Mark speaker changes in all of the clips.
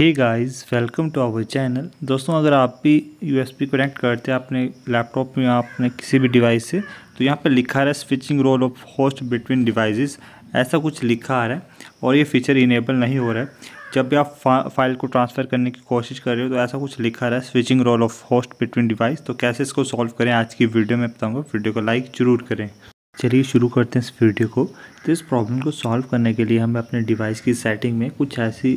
Speaker 1: hey guys welcome to our channel दोस्तों अगर आप भी यूएसबी कनेक्ट करते हैं अपने लैपटॉप में अपने किसी भी डिवाइस से तो यहाँ पर लिखा रहा है switching role of host between devices ऐसा कुछ लिखा आ रहा है और ये फीचर इनेबल नहीं हो रहा है जब भी आप फा, फाइल को ट्रांसफ़र करने की कोशिश कर रहे हो तो ऐसा कुछ लिखा रहा है switching role of host between device तो कैसे इसको सॉल्व करें आज की वीडियो में बताऊँगा वीडियो को लाइक ज़रूर करें चलिए शुरू करते हैं इस वीडियो को तो इस प्रॉब्लम को सॉल्व करने के लिए हमें अपने डिवाइस की सेटिंग में कुछ ऐसी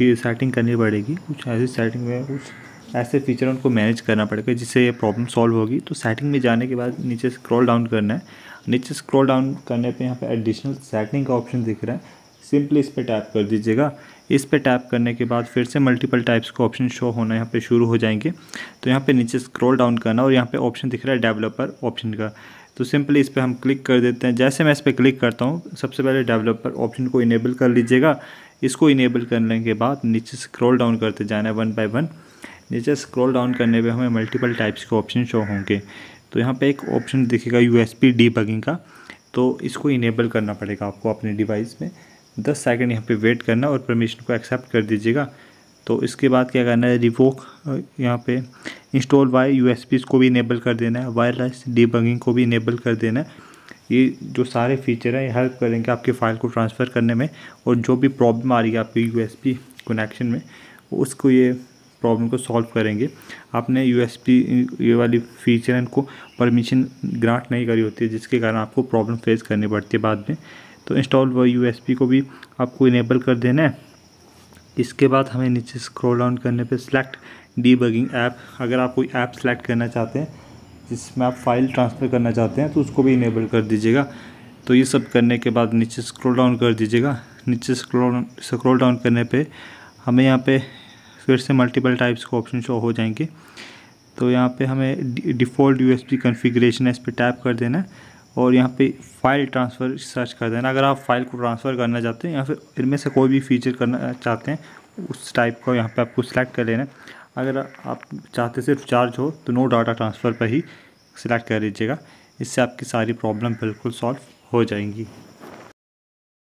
Speaker 1: सेटिंग करनी पड़ेगी कुछ ऐसी सेटिंग में कुछ ऐसे फीचर उनको मैनेज करना पड़ेगा जिससे ये प्रॉब्लम सॉल्व होगी तो सेटिंग में जाने के बाद नीचे स्क्रॉल डाउन करना है नीचे स्क्रॉल डाउन करने पे यहाँ पे एडिशनल सेटिंग का ऑप्शन दिख रहा है सिंपली इस पर टैप कर दीजिएगा इस पर टैप करने के बाद फिर से मल्टीपल टाइप्स के ऑप्शन शो होना यहाँ पे शुरू हो जाएंगे तो यहाँ पे नीचे स्क्रॉल डाउन करना और यहाँ पे ऑप्शन दिख रहा है डेवलपर ऑप्शन का तो सिंपली इस पर हम क्लिक कर देते हैं जैसे मैं इस पर क्लिक करता हूँ सबसे पहले डेवलपर ऑप्शन को इनेबल कर लीजिएगा इसको इनेबल करने के बाद नीचे स्क्रॉल डाउन करते जाना है वन बाय वन नीचे स्क्रॉल डाउन करने पे हमें मल्टीपल टाइप्स के ऑप्शन शो होंगे तो यहाँ पे एक ऑप्शन दिखेगा यू एस पी का तो इसको इनेबल करना पड़ेगा आपको अपने डिवाइस में दस सेकेंड यहाँ पर वेट करना और परमिशन को एक्सेप्ट कर दीजिएगा तो इसके बाद क्या करना है रिवोक यहाँ पे इंस्टॉल वाई यू को भी इनेबल कर देना है वायरलेस डीबगिंग को भी इनेबल कर देना है ये जो सारे फीचर हैं ये हेल्प करेंगे आपकी फ़ाइल को ट्रांसफ़र करने में और जो भी प्रॉब्लम आ रही है आपके यू कनेक्शन में उसको ये प्रॉब्लम को सॉल्व करेंगे आपने यू ये वाली फीचर इनको परमिशन ग्रांट नहीं करी होती जिसके कारण आपको प्रॉब्लम फेस करनी पड़ती है बाद में तो इंस्टॉल व यू को भी आपको इनेबल कर देना है इसके बाद हमें नीचे स्क्रॉल डाउन करने पे सेलेक्ट डीबगिंग ऐप अगर आप कोई ऐप सेलेक्ट करना चाहते हैं जिसमें आप फाइल ट्रांसफ़र करना चाहते हैं तो उसको भी इनेबल कर दीजिएगा तो ये सब करने के बाद नीचे स्क्रॉल डाउन कर दीजिएगा नीचे स्क्रॉल स्क्रॉल डाउन करने पे हमें यहाँ पे फिर से मल्टीपल टाइप्स के ऑप्शन शो हो जाएंगे तो यहाँ पे हमें डिफ़ॉल्ट यू एस कॉन्फ़िगरेशन है इस पर टैप कर देना और यहाँ पे फाइल ट्रांसफ़र सर्च कर देना अगर आप फाइल को ट्रांसफ़र करना चाहते हैं या फिर इनमें से कोई भी फीचर करना चाहते हैं उस टाइप का यहाँ पर आपको सेलेक्ट कर लेना है अगर आप चाहते सिर्फ चार्ज हो तो नो डाटा ट्रांसफ़र पर ही सिलेक्ट कर लीजिएगा इससे आपकी सारी प्रॉब्लम बिल्कुल सॉल्व हो जाएंगी